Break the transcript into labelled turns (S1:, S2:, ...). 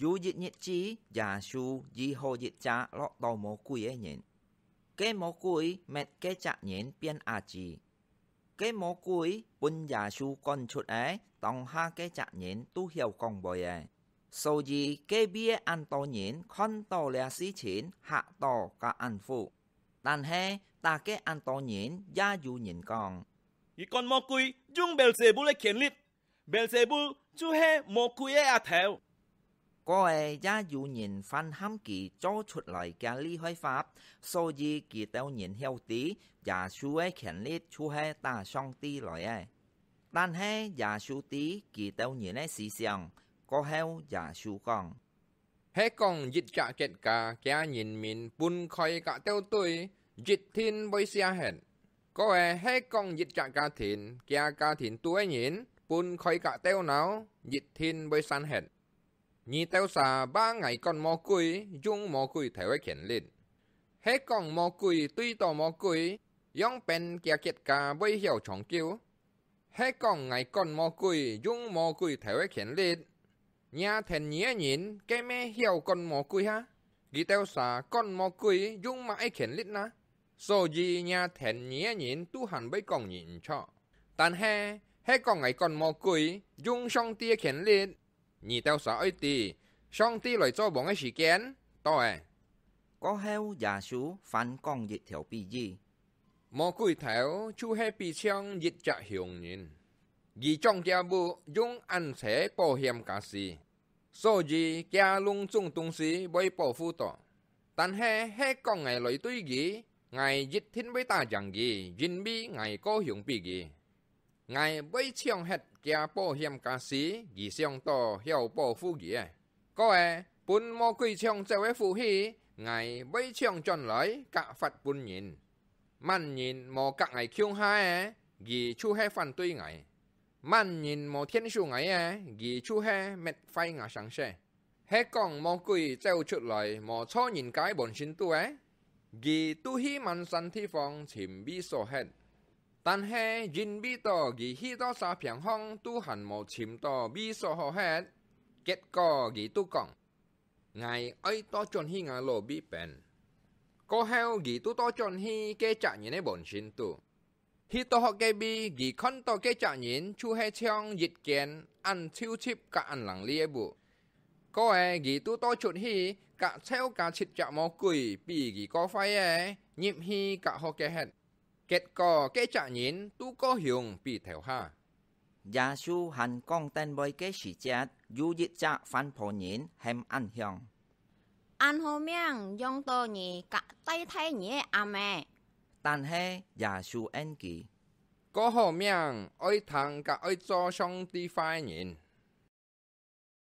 S1: dù dịch nhật chi, giả su, dì hồ dịch cha lọ tàu mô cùi ấy nhện. Cái mô cùi mẹt cái chạ nhện biên à chi. Cái mô cùi bún giả su con chút ấy, tòng ha cái chạ nhện tu hiểu con bồi ấy. Sau gì cái bia ăn to nhện, con to lè xí chín, hạ to cả ăn phụ. Tàn hê, ta cái ăn to nhện, gia dù nhện con. Ý con mô cùi, dung bèl xê bù lê khiến lít. Bèl xê bù, chú hê mô cùi ấy à theo. 國外也有人犯含其做出來嘅厲害法，所以佢到人後底，耶穌嘅權力出喺大上帝來嘅。但係耶穌底
S2: 佢到人嘅思想，過後耶穌講：喺講一家結家嘅人民分開嘅掉隊，一天會下限。各位喺講一家家庭嘅家庭多人分開嘅掉腦，一天會散限。Nhi tao xa ba ngày con mò cùi, dung mò cùi thể với khiển lên. Hết con mò cùi, tuy tò mò cùi, yong pen kia kiệt cả với hiệu chóng kêu. Hết con ngày con mò cùi, dung mò cùi thể với khiển lên. Nhà thèn nhía nhìn, cái mẹ hiệu con mò cùi ha. Ghi tao xa con mò cùi, dung mãi khiển lên na. So gì nhà thèn nhía nhìn, tu hẳn với con nhìn cho. Tàn hè hết con ngày con mò cùi, dung song tia khiển lên nhị tao sợ ấy tì, xong tì lời cho bọn ấy sĩ kiến, to à. Có heo giả số phán con dịch thiểu bì gì? Mò cùi thảo chú hê bì xong dịch chạ hiệu nhìn. Gì trong kia bộ dùng ăn thế bỏ hiểm cả gì. Số gì kia lung chung tung sĩ bởi bỏ phu tỏ. Tàn hê hê con ngày lời tuy gì, ngày dịch thính với ta chẳng gì, dinh bi ngày có hiệu bì gì ngài bây chiang hết kia bảo hiểm ca sĩ gì xong to hiệu bảo phụ gì à có à bún mô quy chiang cho với e phụ hi ngài bây chiang chọn lấy cả phật bún nhìn man nhìn mô cả ngày kiêu hai à e, gì chú hai phản tuy ngài man nhìn mô thiên su ngài à gì chú hai mệt phai ngà sáng xe hết con mô quy treo chút lại mô cho nhìn cái bổn sinh tu á gì tu hi man san thi phong chìm bi so hết 但係人未到佢去到沙平方都還冇簽到美術學系，結果佢都講，我愛到轉去我路邊邊，過後佢都到轉去嘅責任嘅本身度，去到學嘅邊佢看到嘅責任就係像熱件按超切甲按能力部，過後佢都到出去甲超甲切隻魔鬼比佢個快嘅入去甲學嘅係。kết quả cái trả nhìn tu có hi용 bị theo ha. Giả sư hành công
S1: tên bởi cái sĩ chết, dù dịch trả phản phổ nhìn hèm ăn hiong. Ăn
S2: hồ miệng, dùng tờ nhì cả tay thay nhì à mẹ. Tàn hê,
S1: giả sư anh kỳ. Có hồ miệng,
S2: ôi thằng cả ôi cho xong đi phai
S1: nhìn.